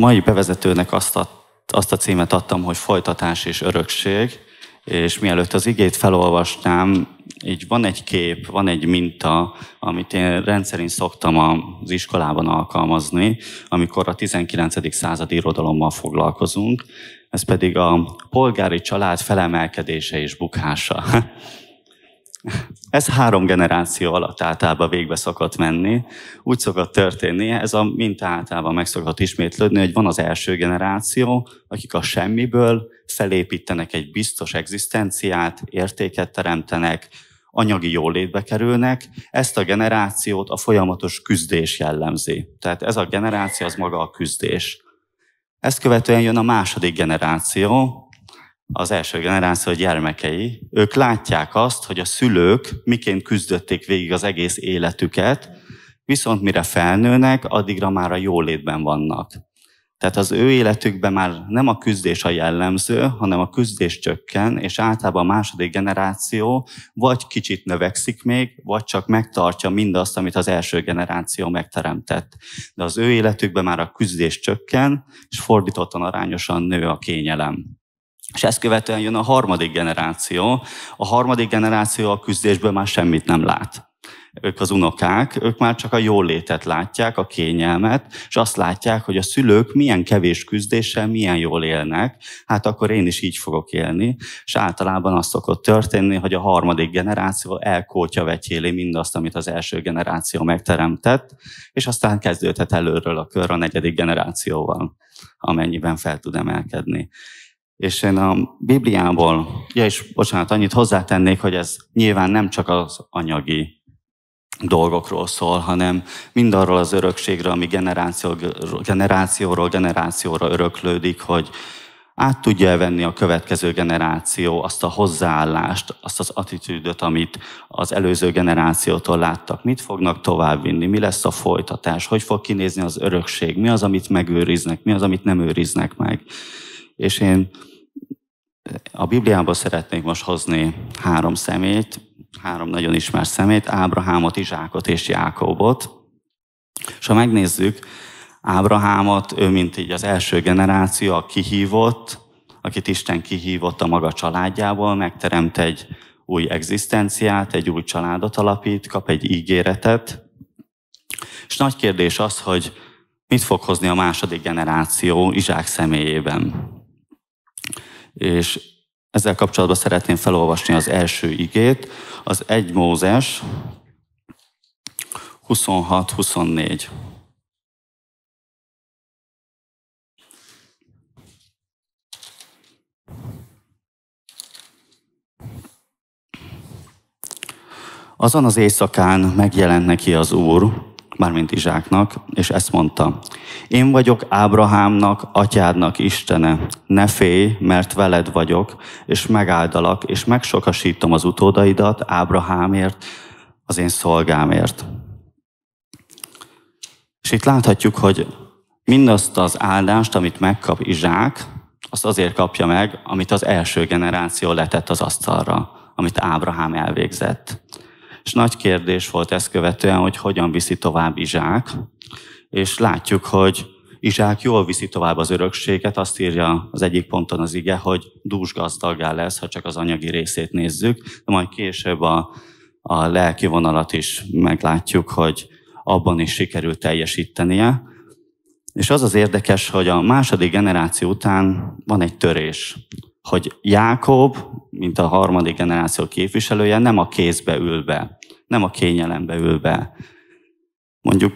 mai bevezetőnek azt a, azt a címet adtam, hogy folytatás és örökség, és mielőtt az igét felolvasnám, így van egy kép, van egy minta, amit én rendszerint szoktam az iskolában alkalmazni, amikor a 19. századi irodalommal foglalkozunk, ez pedig a polgári család felemelkedése és bukása. Ez három generáció alatt általában végbe szokott menni. Úgy szokott történni, ez a minta általában meg szokott ismétlődni, hogy van az első generáció, akik a semmiből felépítenek egy biztos egzisztenciát, értéket teremtenek, anyagi jólétbe kerülnek, ezt a generációt a folyamatos küzdés jellemzi. Tehát ez a generáció az maga a küzdés. Ezt követően jön a második generáció, az első generáció gyermekei, ők látják azt, hogy a szülők miként küzdötték végig az egész életüket, viszont mire felnőnek, addigra már a jólétben vannak. Tehát az ő életükben már nem a küzdés a jellemző, hanem a küzdés csökken, és általában a második generáció vagy kicsit növekszik még, vagy csak megtartja mindazt, amit az első generáció megteremtett. De az ő életükben már a küzdés csökken, és fordítottan arányosan nő a kényelem. És ezt követően jön a harmadik generáció. A harmadik generáció a küzdésből már semmit nem lát. Ők az unokák, ők már csak a jólétet látják, a kényelmet, és azt látják, hogy a szülők milyen kevés küzdéssel, milyen jól élnek, hát akkor én is így fogok élni. És általában az szokott történni, hogy a harmadik generáció elkótya vetjéli mindazt, amit az első generáció megteremtett, és aztán kezdődhet előről a kör a negyedik generációval, amennyiben fel tud emelkedni. És én a Bibliából, ja és bocsánat, annyit hozzátennék, hogy ez nyilván nem csak az anyagi dolgokról szól, hanem mindarról az örökségről, ami generációról generációra öröklődik, hogy át tudja venni a következő generáció azt a hozzáállást, azt az attitűdöt, amit az előző generációtól láttak. Mit fognak továbbvinni, mi lesz a folytatás, hogy fog kinézni az örökség, mi az, amit megőriznek, mi az, amit nem őriznek meg. És én a Bibliából szeretnék most hozni három szemét, három nagyon ismert szemét, Ábrahámot, Izsákot és Jákobot. És ha megnézzük, Ábrahámot, ő mint így az első generáció, a kihívott, akit Isten kihívott a maga családjából, megteremt egy új egzisztenciát, egy új családot alapít, kap egy ígéretet. És nagy kérdés az, hogy mit fog hozni a második generáció Izsák személyében és ezzel kapcsolatban szeretném felolvasni az első igét, az 1 Mózes 26-24. Azon az éjszakán megjelent neki az Úr, mármint Izsáknak, és ezt mondta. Én vagyok Ábrahámnak, atyádnak Istene, ne félj, mert veled vagyok, és megáldalak, és megsokasítom az utódaidat Ábrahámért, az én szolgámért. És itt láthatjuk, hogy mindazt az áldást, amit megkap Izsák, azt azért kapja meg, amit az első generáció letett az asztalra, amit Ábrahám elvégzett és nagy kérdés volt ezt követően, hogy hogyan viszi tovább Izsák, és látjuk, hogy Izsák jól viszi tovább az örökséget, azt írja az egyik ponton az ige, hogy dús gazdaggá lesz, ha csak az anyagi részét nézzük, de majd később a, a lelki vonalat is meglátjuk, hogy abban is sikerült teljesítenie. És az az érdekes, hogy a második generáció után van egy törés, hogy Jákob, mint a harmadik generáció képviselője, nem a kézbe ül be, nem a kényelembe ül be. Mondjuk,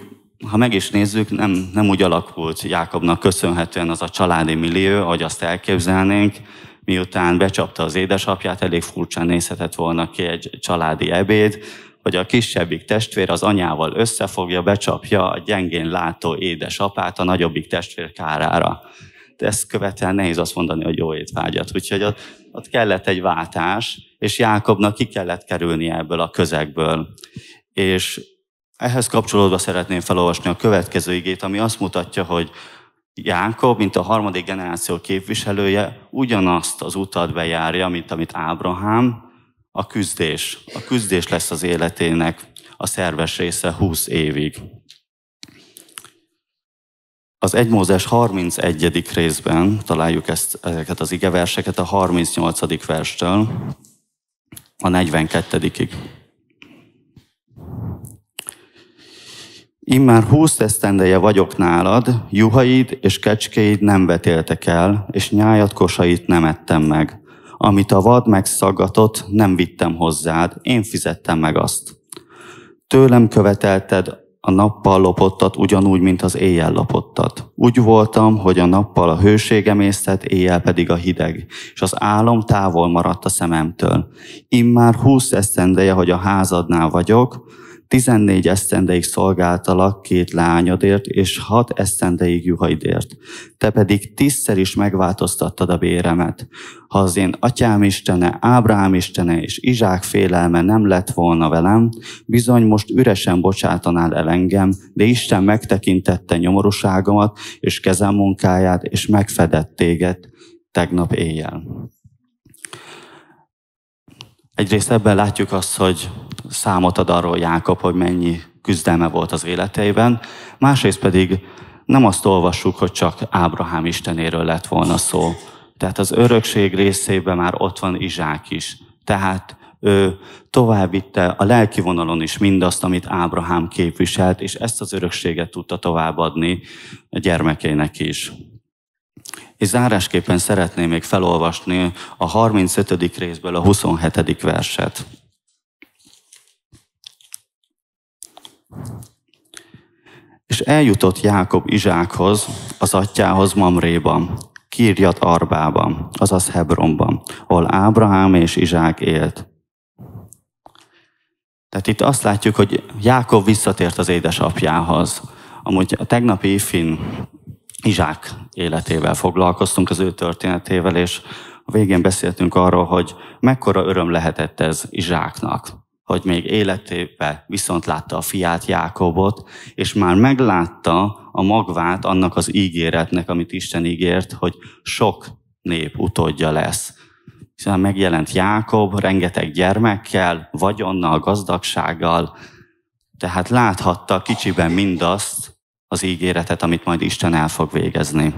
ha meg is nézzük, nem, nem úgy alakult Jákobnak köszönhetően az a családi millió, ahogy azt elképzelnénk, miután becsapta az édesapját, elég furcsán nézhetett volna ki egy családi ebéd, hogy a kisebbik testvér az anyával összefogja, becsapja a gyengén látó édesapát a nagyobbik testvér kárára. De ezt követően nehéz azt mondani, hogy jó étvágyat. Úgyhogy ott, ott kellett egy váltás, és Jákobnak ki kellett kerülni ebből a közegből. És ehhez kapcsolódva szeretném felolvasni a következő igét, ami azt mutatja, hogy Jákob, mint a harmadik generáció képviselője, ugyanazt az utat bejárja, mint amit Ábrahám, a küzdés. A küzdés lesz az életének a szerves része 20 évig. Az 1 Mózes 31. részben találjuk ezt, ezeket az igeverseket a 38. verstől a 42-ig. Immár húsz esztendeje vagyok nálad, juhaid és kecskéid nem vetéltek el, és nyájatkosait kosait nem ettem meg. Amit a vad megszaggatott, nem vittem hozzád, én fizettem meg azt. Tőlem követelted a nappal lopottat ugyanúgy, mint az éjjel lopottat. Úgy voltam, hogy a nappal a hőség emésztett, éjjel pedig a hideg, és az álom távol maradt a szememtől. Immár húsz esztendeje, hogy a házadnál vagyok, 14 esztendeig szolgáltalak két lányodért, és 6 esztendeig juhaidért. Te pedig tízszer is megváltoztattad a béremet. Ha az én atyám istene, Ábrám istene és Izsák félelme nem lett volna velem, bizony most üresen bocsátanál el engem, de Isten megtekintette nyomorúságomat és kezem munkáját, és megfedett téged tegnap éjjel. Egyrészt ebben látjuk azt, hogy számot ad arról Jákob, hogy mennyi küzdelme volt az életeiben, másrészt pedig nem azt olvassuk, hogy csak Ábrahám istenéről lett volna szó. Tehát az örökség részében már ott van Izsák is. Tehát ő továbbvitte a lelki vonalon is mindazt, amit Ábrahám képviselt, és ezt az örökséget tudta továbbadni a gyermekének is. És zárásképpen szeretném még felolvasni a 35. részből a 27. verset. És eljutott Jákob Izsákhoz, az atyához Mamréban, Kirjat Arbában, azaz Hebronban, ahol Ábrahám és Izsák élt. Tehát itt azt látjuk, hogy Jákob visszatért az édesapjához. Amúgy a tegnapi ifin Izsák életével foglalkoztunk, az ő történetével, és a végén beszéltünk arról, hogy mekkora öröm lehetett ez Izsáknak, hogy még életében viszont látta a fiát Jákobot, és már meglátta a magvát annak az ígéretnek, amit Isten ígért, hogy sok nép utódja lesz. Hiszen megjelent Jákob rengeteg gyermekkel, vagyonnal, gazdagsággal, tehát láthatta kicsiben mindazt, az ígéretet, amit majd Isten el fog végezni.